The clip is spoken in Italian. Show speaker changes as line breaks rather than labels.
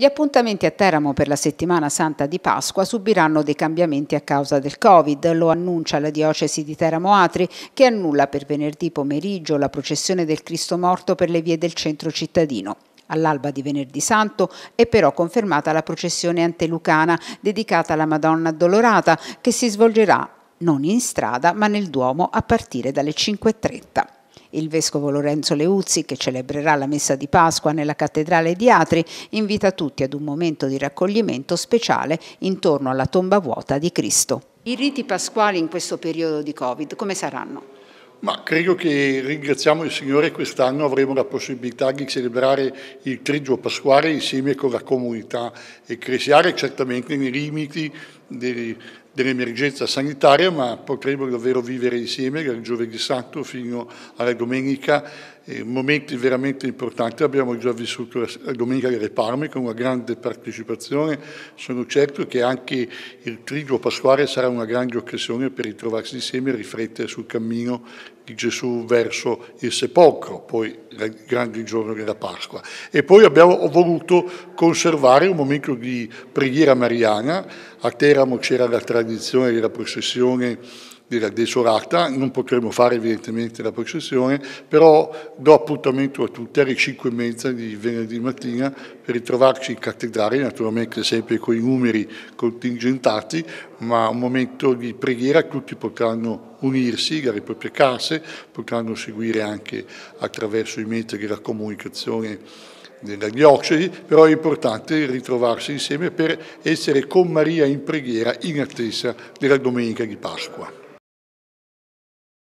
Gli appuntamenti a Teramo per la settimana santa di Pasqua subiranno dei cambiamenti a causa del Covid, lo annuncia la diocesi di Teramo Atri che annulla per venerdì pomeriggio la processione del Cristo morto per le vie del centro cittadino. All'alba di Venerdì Santo è però confermata la processione antelucana dedicata alla Madonna Addolorata che si svolgerà non in strada ma nel Duomo a partire dalle 5.30. Il vescovo Lorenzo Leuzzi, che celebrerà la messa di Pasqua nella cattedrale di Atri, invita tutti ad un momento di raccoglimento speciale intorno alla tomba vuota di Cristo. I riti pasquali in questo periodo di Covid come saranno?
Ma credo che ringraziamo il Signore, quest'anno avremo la possibilità di celebrare il Trigio Pasquale insieme con la comunità ecclesiale, certamente nei limiti dell'emergenza sanitaria, ma potremo davvero vivere insieme dal giovedì santo fino alla domenica eh, momenti veramente importanti. Abbiamo già vissuto la Domenica delle Parme con una grande partecipazione. Sono certo che anche il Trigo Pasquale sarà una grande occasione per ritrovarsi insieme e riflettere sul cammino di Gesù verso il sepolcro, poi il grande giorno della Pasqua. E poi abbiamo voluto conservare un momento di preghiera mariana a Teramo c'era la tradizione della processione della desolata, non potremo fare evidentemente la processione, però do appuntamento a tutte alle 5 e mezza di venerdì mattina per ritrovarci in cattedrale, naturalmente sempre con i numeri contingentati, ma un momento di preghiera, tutti potranno unirsi alle proprie case, potranno seguire anche attraverso i metodi la comunicazione della diocesi, però è importante ritrovarsi insieme per essere con Maria in preghiera in attesa della domenica di Pasqua.